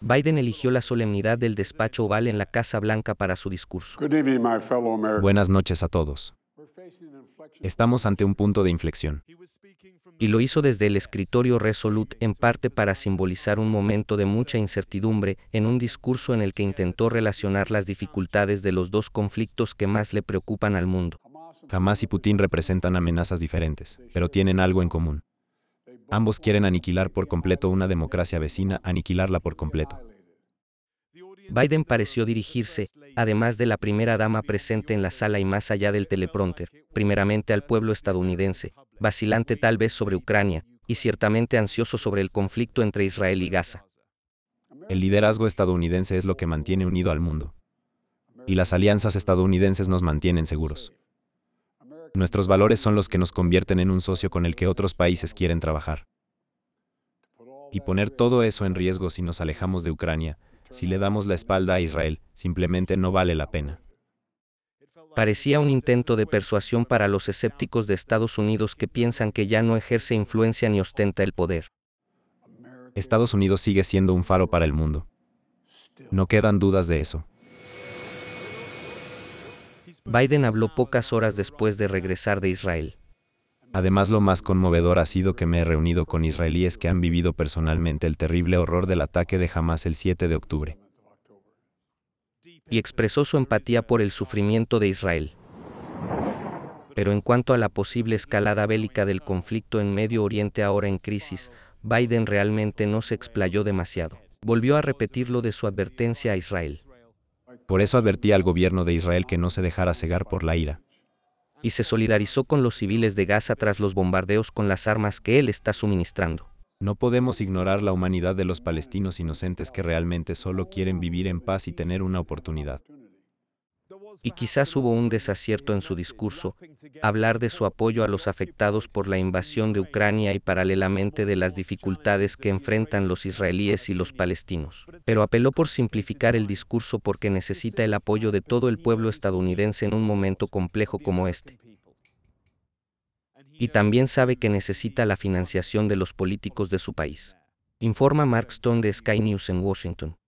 Biden eligió la solemnidad del despacho oval en la Casa Blanca para su discurso. Buenas noches a todos. Estamos ante un punto de inflexión. Y lo hizo desde el escritorio Resolute en parte para simbolizar un momento de mucha incertidumbre en un discurso en el que intentó relacionar las dificultades de los dos conflictos que más le preocupan al mundo. Hamas y Putin representan amenazas diferentes, pero tienen algo en común. Ambos quieren aniquilar por completo una democracia vecina, aniquilarla por completo. Biden pareció dirigirse, además de la primera dama presente en la sala y más allá del teleprompter, primeramente al pueblo estadounidense, vacilante tal vez sobre Ucrania, y ciertamente ansioso sobre el conflicto entre Israel y Gaza. El liderazgo estadounidense es lo que mantiene unido al mundo. Y las alianzas estadounidenses nos mantienen seguros. Nuestros valores son los que nos convierten en un socio con el que otros países quieren trabajar. Y poner todo eso en riesgo si nos alejamos de Ucrania, si le damos la espalda a Israel, simplemente no vale la pena. Parecía un intento de persuasión para los escépticos de Estados Unidos que piensan que ya no ejerce influencia ni ostenta el poder. Estados Unidos sigue siendo un faro para el mundo. No quedan dudas de eso. Biden habló pocas horas después de regresar de Israel. Además, lo más conmovedor ha sido que me he reunido con israelíes que han vivido personalmente el terrible horror del ataque de Hamas el 7 de octubre. Y expresó su empatía por el sufrimiento de Israel. Pero en cuanto a la posible escalada bélica del conflicto en Medio Oriente ahora en crisis, Biden realmente no se explayó demasiado. Volvió a repetir lo de su advertencia a Israel. Por eso advertía al gobierno de Israel que no se dejara cegar por la ira. Y se solidarizó con los civiles de Gaza tras los bombardeos con las armas que él está suministrando. No podemos ignorar la humanidad de los palestinos inocentes que realmente solo quieren vivir en paz y tener una oportunidad y quizás hubo un desacierto en su discurso, hablar de su apoyo a los afectados por la invasión de Ucrania y paralelamente de las dificultades que enfrentan los israelíes y los palestinos. Pero apeló por simplificar el discurso porque necesita el apoyo de todo el pueblo estadounidense en un momento complejo como este y también sabe que necesita la financiación de los políticos de su país. Informa Mark Stone de Sky News en Washington.